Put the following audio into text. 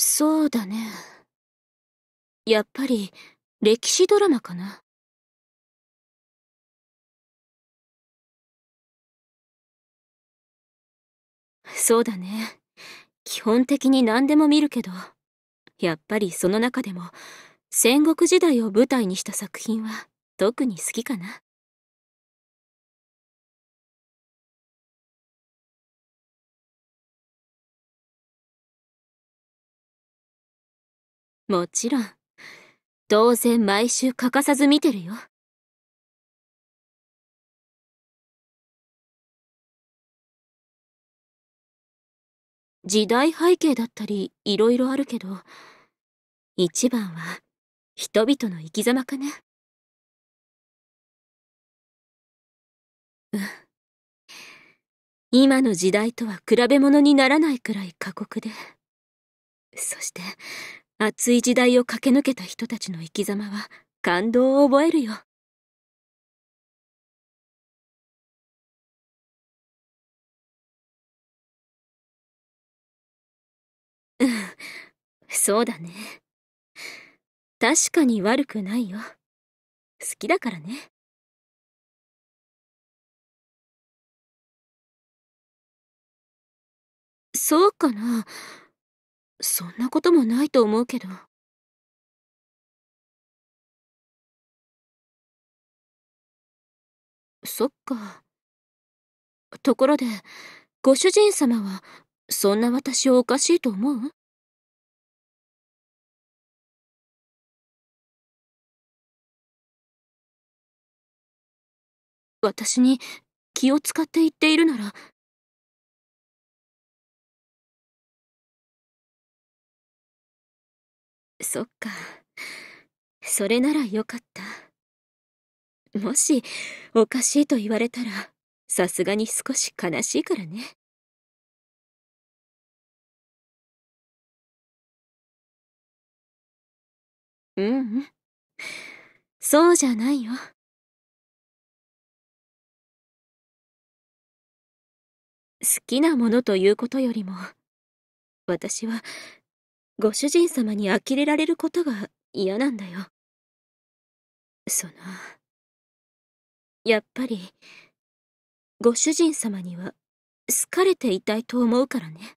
そうだね。やっぱり、歴史ドラマかな。そうだね。基本的に何でも見るけど、やっぱりその中でも、戦国時代を舞台にした作品は特に好きかな。もちろん、当然毎週欠かさず見てるよ。時代背景だったりいろいろあるけど、一番は人々の生き様かな。うん。今の時代とは比べ物にならないくらい過酷で。そして、熱い時代を駆け抜けた人たちの生き様は感動を覚えるよ。うん、そうだね。確かに悪くないよ。好きだからね。そうかなそんなこともないと思うけど。そっか。ところで、ご主人様は、そんな私をおかしいと思う私に気を使って言っているならそっか。それならよかった。もし、おかしいと言われたら、さすがに少し悲しいからね。ううん。そうじゃないよ。好きなものということよりも、私はご主人様に呆れられることが嫌なんだよ。その、やっぱり、ご主人様には好かれていたいと思うからね。